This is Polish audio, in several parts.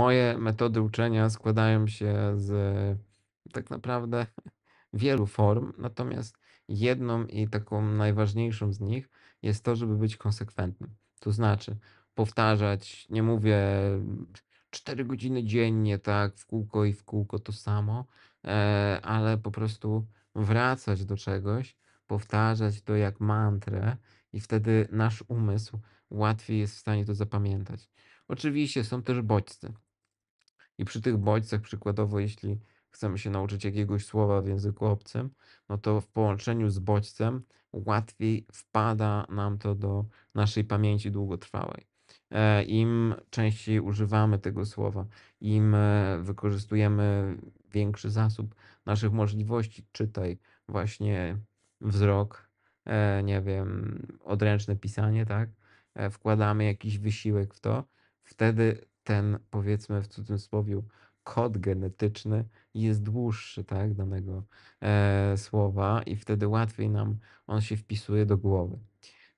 Moje metody uczenia składają się z tak naprawdę wielu form, natomiast jedną i taką najważniejszą z nich jest to, żeby być konsekwentnym. To znaczy powtarzać, nie mówię 4 godziny dziennie, tak, w kółko i w kółko to samo, e, ale po prostu wracać do czegoś, powtarzać to jak mantrę i wtedy nasz umysł łatwiej jest w stanie to zapamiętać. Oczywiście są też bodźce. I przy tych bodźcach, przykładowo, jeśli chcemy się nauczyć jakiegoś słowa w języku obcym, no to w połączeniu z bodźcem łatwiej wpada nam to do naszej pamięci długotrwałej. E, Im częściej używamy tego słowa, im e, wykorzystujemy większy zasób naszych możliwości, czytaj właśnie wzrok, e, nie wiem, odręczne pisanie, tak? Wkładamy jakiś wysiłek w to, wtedy ten, powiedzmy w cudzysłowie, kod genetyczny jest dłuższy tak, danego e, słowa i wtedy łatwiej nam on się wpisuje do głowy.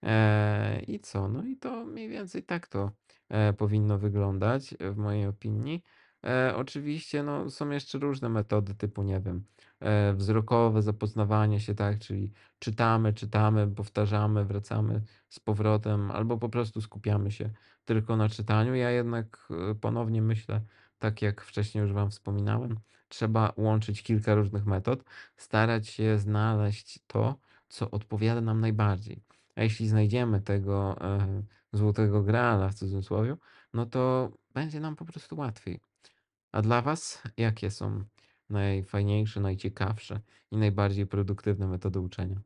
E, I co? No i to mniej więcej tak to e, powinno wyglądać w mojej opinii. E, oczywiście no, są jeszcze różne metody, typu, nie wiem, e, wzrokowe zapoznawanie się, tak, czyli czytamy, czytamy, powtarzamy, wracamy z powrotem, albo po prostu skupiamy się tylko na czytaniu. Ja jednak e, ponownie myślę, tak jak wcześniej już Wam wspominałem, trzeba łączyć kilka różnych metod, starać się znaleźć to, co odpowiada nam najbardziej. A jeśli znajdziemy tego e, złotego grala w cudzysłowie, no to będzie nam po prostu łatwiej. A dla Was, jakie są najfajniejsze, najciekawsze i najbardziej produktywne metody uczenia?